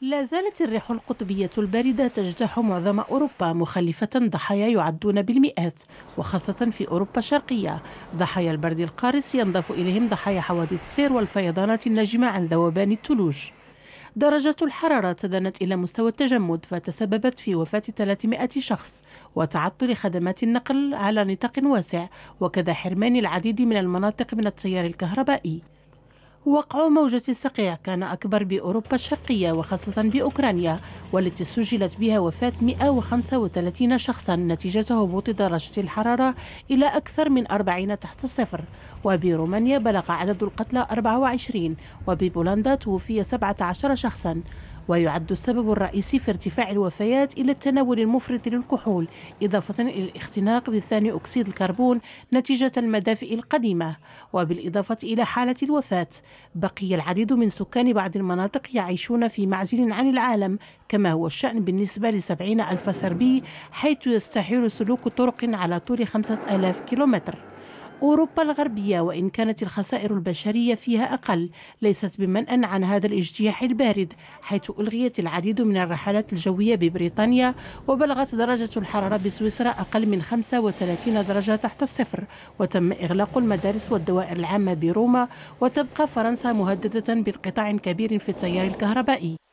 لا زالت الريح القطبية الباردة تجتاح معظم أوروبا مخلفة ضحايا يعدون بالمئات وخاصة في أوروبا الشرقية ضحايا البرد القارس ينضاف إليهم ضحايا حوادث السير والفيضانات الناجمة عن ذوبان الثلوج درجة الحرارة تدنت إلى مستوى التجمد فتسببت في وفاة 300 شخص وتعطل خدمات النقل على نطاق واسع وكذا حرمان العديد من المناطق من التيار الكهربائي وقع موجة سقيع كان أكبر بأوروبا الشرقية وخاصة بأوكرانيا والتي سجلت بها وفاة 135 شخصا نتيجة هبوط درجة الحرارة إلى أكثر من 40 تحت الصفر وبرومانيا بلغ عدد القتلى 24 وببولندا توفي 17 شخصا ويعد السبب الرئيسي في ارتفاع الوفيات إلى التناول المفرط للكحول إضافة إلى الاختناق بثاني أكسيد الكربون نتيجة المدافئ القديمة وبالإضافة إلى حالة الوفاة بقي العديد من سكان بعض المناطق يعيشون في معزل عن العالم كما هو الشأن بالنسبة لسبعين ألف سربي حيث يستحيل سلوك طرق على طول خمسة آلاف كيلومتر أوروبا الغربية وإن كانت الخسائر البشرية فيها أقل ليست بمنأ عن هذا الاجتياح البارد حيث ألغيت العديد من الرحلات الجوية ببريطانيا وبلغت درجة الحرارة بسويسرا أقل من 35 درجة تحت الصفر وتم إغلاق المدارس والدوائر العامة بروما وتبقى فرنسا مهددة بانقطاع كبير في التيار الكهربائي